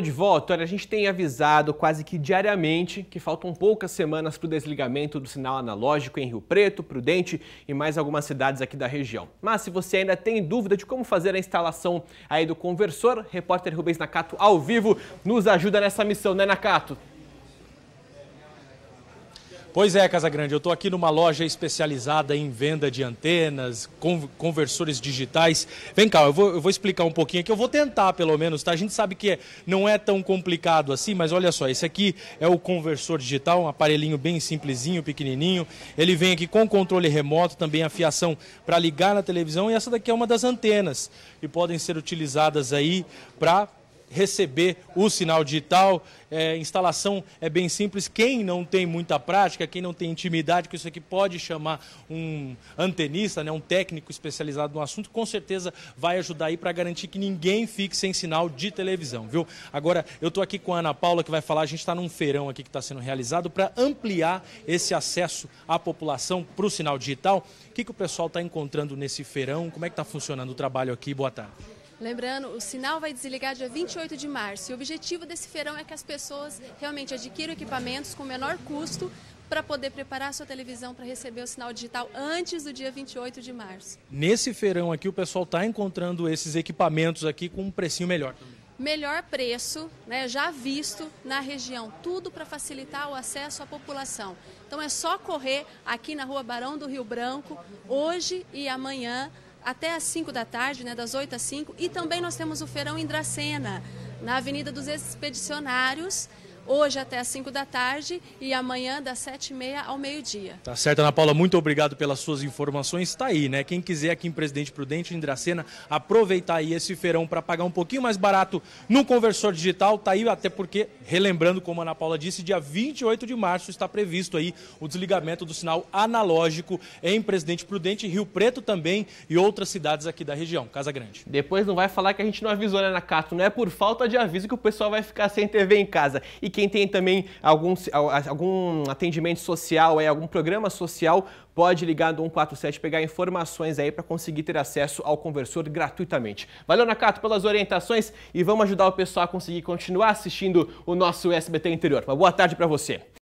de volta, olha, a gente tem avisado quase que diariamente que faltam poucas semanas para o desligamento do sinal analógico em Rio Preto, Prudente e mais algumas cidades aqui da região. Mas se você ainda tem dúvida de como fazer a instalação aí do conversor, repórter Rubens Nakato ao vivo nos ajuda nessa missão, né Nakato? Pois é, Casagrande, eu estou aqui numa loja especializada em venda de antenas, conversores digitais. Vem cá, eu vou, eu vou, explicar um pouquinho aqui, eu vou tentar pelo menos, tá? A gente sabe que é, não é tão complicado assim, mas olha só, esse aqui é o conversor digital, um aparelhinho bem simplesinho, pequenininho. Ele vem aqui com controle remoto, também a fiação para ligar na televisão e essa daqui é uma das antenas que podem ser utilizadas aí para receber o sinal digital. É, instalação é bem simples. Quem não tem muita prática, quem não tem intimidade com isso aqui, pode chamar um antenista, né, um técnico especializado no assunto, com certeza vai ajudar aí para garantir que ninguém fique sem sinal de televisão, viu? Agora, eu estou aqui com a Ana Paula, que vai falar, a gente está num feirão aqui que está sendo realizado para ampliar esse acesso à população para o sinal digital. O que, que o pessoal está encontrando nesse feirão? Como é que está funcionando o trabalho aqui? Boa tarde. Lembrando, o sinal vai desligar dia 28 de março. E o objetivo desse feirão é que as pessoas realmente adquiram equipamentos com menor custo para poder preparar a sua televisão para receber o sinal digital antes do dia 28 de março. Nesse feirão aqui, o pessoal está encontrando esses equipamentos aqui com um precinho melhor melhor preço, né, já visto na região, tudo para facilitar o acesso à população. Então é só correr aqui na Rua Barão do Rio Branco, hoje e amanhã, até às 5 da tarde, né, das 8 às 5. E também nós temos o Feirão Indracena, na Avenida dos Expedicionários, hoje até as 5 da tarde e amanhã das 7 e meia ao meio-dia. Tá certo, Ana Paula, muito obrigado pelas suas informações. Está aí, né? Quem quiser aqui em Presidente Prudente, em Dracena, aproveitar aí esse feirão para pagar um pouquinho mais barato no conversor digital, tá aí, até porque, relembrando, como a Ana Paula disse, dia 28 de março está previsto aí o desligamento do sinal analógico em Presidente Prudente, Rio Preto também e outras cidades aqui da região, Casa Grande. Depois não vai falar que a gente não avisou, né, Nakato? Não é por falta de aviso que o pessoal vai ficar sem TV em casa. E quem tem também algum, algum atendimento social, algum programa social, pode ligar no 147 pegar informações aí para conseguir ter acesso ao conversor gratuitamente. Valeu, Nakato, pelas orientações e vamos ajudar o pessoal a conseguir continuar assistindo o nosso SBT Interior. Uma boa tarde para você.